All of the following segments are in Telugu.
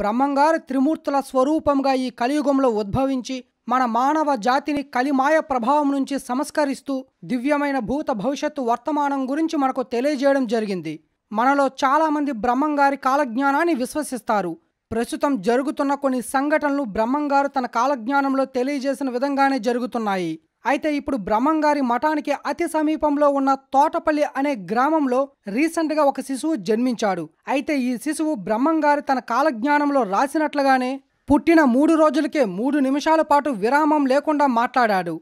బ్రహ్మంగారు త్రిమూర్తుల స్వరూపంగా ఈ కలియుగంలో ఉద్భవించి మన మానవ జాతిని కలిమాయ ప్రభావం నుంచి సంస్కరిస్తూ దివ్యమైన భూత భవిష్యత్తు వర్తమానం గురించి మనకు తెలియజేయడం జరిగింది మనలో చాలామంది బ్రహ్మంగారి కాలజ్ఞానాన్ని విశ్వసిస్తారు ప్రస్తుతం జరుగుతున్న కొన్ని సంఘటనలు బ్రహ్మంగారు తన కాలజ్ఞానంలో తెలియజేసిన విధంగానే జరుగుతున్నాయి అయితే ఇప్పుడు బ్రహ్మంగారి మఠానికి అతి సమీపంలో ఉన్న తోటపల్లి అనే గ్రామంలో రీసెంట్గా ఒక శిశువు జన్మించాడు అయితే ఈ శిశువు బ్రహ్మంగారి తన కాలజ్ఞానంలో రాసినట్లుగానే పుట్టిన మూడు రోజులకే మూడు నిమిషాల పాటు విరామం లేకుండా మాట్లాడాడు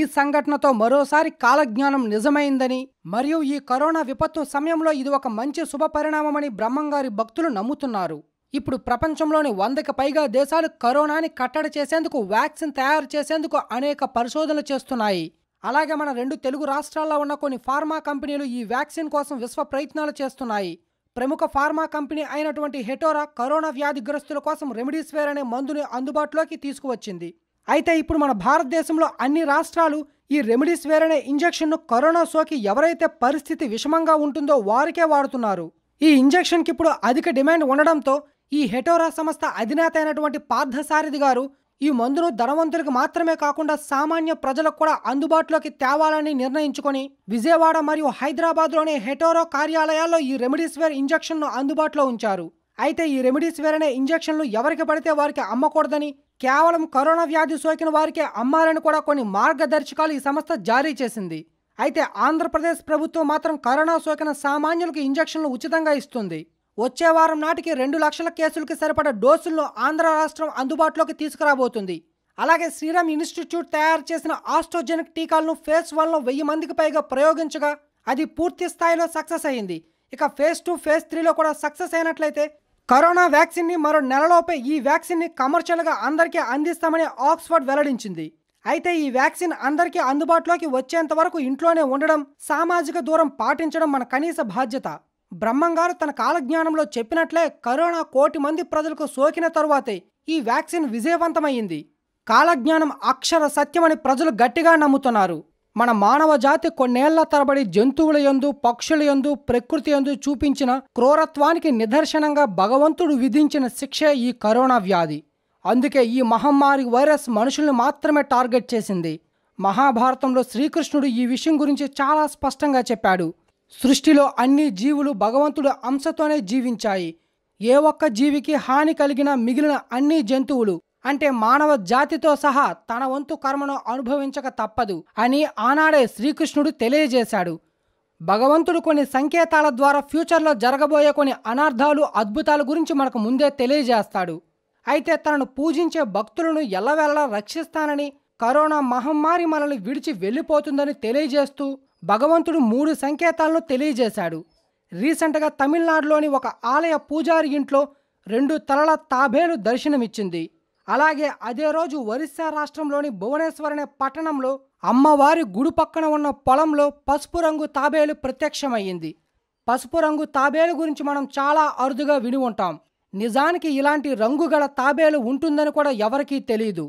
ఈ సంఘటనతో మరోసారి కాలజ్ఞానం నిజమైందని మరియు ఈ కరోనా విపత్తు సమయంలో ఇది ఒక మంచి శుభ పరిణామమని బ్రహ్మంగారి భక్తులు నమ్ముతున్నారు ఇప్పుడు ప్రపంచంలోని వందకి పైగా దేశాలు కరోనాని కట్టడి చేసేందుకు వ్యాక్సిన్ తయారు చేసేందుకు అనేక పరిశోధనలు చేస్తున్నాయి అలాగే మన రెండు తెలుగు రాష్ట్రాల్లో ఉన్న కొన్ని ఫార్మా కంపెనీలు ఈ వ్యాక్సిన్ కోసం విశ్వ ప్రయత్నాలు చేస్తున్నాయి ప్రముఖ ఫార్మా కంపెనీ అయినటువంటి హెటోరా కరోనా వ్యాధిగ్రస్తుల కోసం వేర్ అనే మందుని అందుబాటులోకి తీసుకువచ్చింది అయితే ఇప్పుడు మన భారతదేశంలో అన్ని రాష్ట్రాలు ఈ వేర్ అనే ఇంజెక్షన్ను కరోనా సోకి ఎవరైతే పరిస్థితి విషమంగా ఉంటుందో వారికే వాడుతున్నారు ఈ ఇంజెక్షన్కి ఇప్పుడు అధిక డిమాండ్ ఉండడంతో ఈ హెటోరా సంస్థ అధినేత అయినటువంటి పార్థసారథి గారు ఈ మందును ధనవంతులకు మాత్రమే కాకుండా సామాన్య ప్రజలకు కూడా అందుబాటులోకి తేవాలని నిర్ణయించుకొని విజయవాడ మరియు హైదరాబాద్లోని హెటోరో కార్యాలయాల్లో ఈ రెమెడీస్వేర్ ఇంజెక్షన్ను అందుబాటులో ఉంచారు అయితే ఈ వేర్ అనే ఇంజెక్షన్లు ఎవరికి పడితే వారికి అమ్మకూడదని కేవలం కరోనా వ్యాధి సోకిన వారికే అమ్మాలని కూడా కొన్ని మార్గదర్శకాలు ఈ సంస్థ జారీ చేసింది అయితే ఆంధ్రప్రదేశ్ ప్రభుత్వం మాత్రం కరోనా సోకిన సామాన్యులకు ఇంజెక్షన్లు ఉచితంగా ఇస్తుంది వచ్చే వారం నాటికి రెండు లక్షల కేసులకి సరిపడ డోసులను ఆంధ్ర రాష్ట్రం అందుబాటులోకి తీసుకురాబోతుంది అలాగే శ్రీరామ్ ఇన్స్టిట్యూట్ తయారు చేసిన ఆస్ట్రోజెనిక్ టీకాలను ఫేజ్ వన్లో వెయ్యి మందికి పైగా ప్రయోగించగా అది పూర్తి స్థాయిలో సక్సెస్ అయింది ఇక ఫేజ్ టూ ఫేజ్ త్రీలో కూడా సక్సెస్ అయినట్లయితే కరోనా వ్యాక్సిన్ని మరో నెలలోపే ఈ వ్యాక్సిన్ని కమర్షియల్గా అందరికీ అందిస్తామని ఆక్స్ఫర్డ్ వెల్లడించింది అయితే ఈ వ్యాక్సిన్ అందరికీ అందుబాటులోకి వచ్చేంత వరకు ఇంట్లోనే ఉండడం సామాజిక దూరం పాటించడం మన కనీస బాధ్యత బ్రహ్మంగారు తన కాలజ్ఞానంలో చెప్పినట్లే కరోనా కోటి మంది ప్రజలకు సోకిన తరువాతే ఈ వ్యాక్సిన్ విజయవంతమైంది కాలజ్ఞానం అక్షర సత్యమని ప్రజలు గట్టిగా నమ్ముతున్నారు మన మానవ జాతి కొన్నేళ్ల తరబడి జంతువుల యందు పక్షుల యందు ప్రకృతి యందు చూపించిన క్రూరత్వానికి నిదర్శనంగా భగవంతుడు విధించిన శిక్షే ఈ కరోనా వ్యాధి అందుకే ఈ మహమ్మారి వైరస్ మనుషుల్ని మాత్రమే టార్గెట్ చేసింది మహాభారతంలో శ్రీకృష్ణుడు ఈ విషయం గురించి చాలా స్పష్టంగా చెప్పాడు సృష్టిలో అన్ని జీవులు భగవంతుడు అంశతోనే జీవించాయి ఏ ఒక్క జీవికి హాని కలిగిన మిగిలిన అన్ని జంతువులు అంటే మానవ జాతితో సహా తన వంతు కర్మను అనుభవించక తప్పదు అని ఆనాడే శ్రీకృష్ణుడు తెలియజేశాడు భగవంతుడు కొన్ని సంకేతాల ద్వారా ఫ్యూచర్లో జరగబోయే కొన్ని అనార్థాలు అద్భుతాల గురించి మనకు ముందే తెలియజేస్తాడు అయితే తనను పూజించే భక్తులను ఎల్లవెల్లా రక్షిస్తానని కరోనా మహమ్మారి మనల్ని విడిచి వెళ్ళిపోతుందని తెలియజేస్తూ భగవంతుడు మూడు సంకేతాలను తెలియజేశాడు రీసెంట్గా తమిళనాడులోని ఒక ఆలయ పూజారి ఇంట్లో రెండు తలల తాబేలు దర్శనమిచ్చింది అలాగే అదే రోజు ఒరిస్సా రాష్ట్రంలోని భువనేశ్వర్ అనే పట్టణంలో అమ్మవారి గుడి పక్కన ఉన్న పొలంలో పసుపు రంగు తాబేలు ప్రత్యక్షమయ్యింది పసుపు రంగు తాబేలు గురించి మనం చాలా అరుదుగా విని ఉంటాం నిజానికి ఇలాంటి రంగు గల తాబేలు ఉంటుందని కూడా ఎవరికీ తెలియదు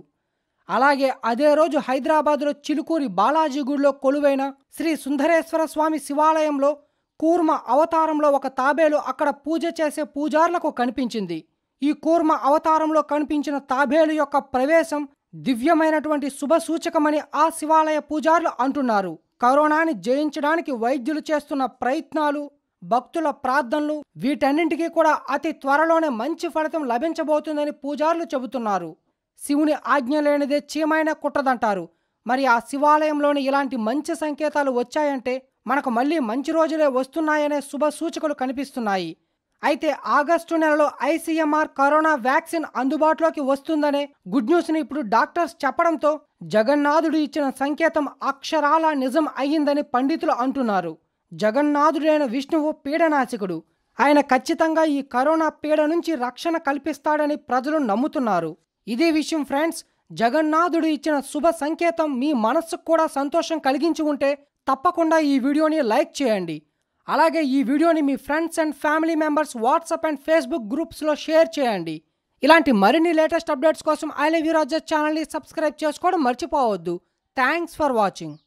అలాగే అదే రోజు హైదరాబాద్లో చిలుకూరి బాలాజీగూడిలో కొలువైన శ్రీ సుందరేశ్వర స్వామి శివాలయంలో కూర్మ అవతారంలో ఒక తాబేలు అక్కడ పూజ చేసే పూజార్లకు కనిపించింది ఈ కూర్మ అవతారంలో కనిపించిన తాబేలు యొక్క ప్రవేశం దివ్యమైనటువంటి శుభసూచకమని ఆ శివాలయ పూజారులు అంటున్నారు కరోనాని జయించడానికి వైద్యులు చేస్తున్న ప్రయత్నాలు భక్తుల ప్రార్థనలు వీటన్నింటికీ కూడా అతి త్వరలోనే మంచి ఫలితం లభించబోతుందని పూజారులు చెబుతున్నారు శివుని ఆజ్ఞ లేనిదే చీమైన కుట్టదంటారు మరి ఆ శివాలయంలోని ఇలాంటి మంచి సంకేతాలు వచ్చాయంటే మనకు మళ్ళీ మంచి రోజులే వస్తున్నాయనే శుభ సూచకలు కనిపిస్తున్నాయి అయితే ఆగస్టు నెలలో ఐసీఎంఆర్ కరోనా వ్యాక్సిన్ అందుబాటులోకి వస్తుందనే గుడ్ న్యూస్ని ఇప్పుడు డాక్టర్స్ చెప్పడంతో జగన్నాథుడు ఇచ్చిన సంకేతం అక్షరాల నిజం అయ్యిందని పండితులు అంటున్నారు జగన్నాథుడైన విష్ణువు పీడనాశకుడు ఆయన ఖచ్చితంగా ఈ కరోనా పీడ నుంచి రక్షణ కల్పిస్తాడని ప్రజలు నమ్ముతున్నారు ఇదే విషయం ఫ్రెండ్స్ జగన్నాథుడు ఇచ్చిన శుభ సంకేతం మీ మనస్సుకు కూడా సంతోషం కలిగించి ఉంటే తప్పకుండా ఈ వీడియోని లైక్ చేయండి అలాగే ఈ వీడియోని మీ friends and family members WhatsApp and Facebook గ్రూప్స్లో షేర్ చేయండి ఇలాంటి మరిన్ని లేటెస్ట్ అప్డేట్స్ కోసం ఐ లవ్ యూ రాజా ఛానల్ని సబ్స్క్రైబ్ చేసుకోవడం మర్చిపోవద్దు థ్యాంక్స్ ఫర్ వాచింగ్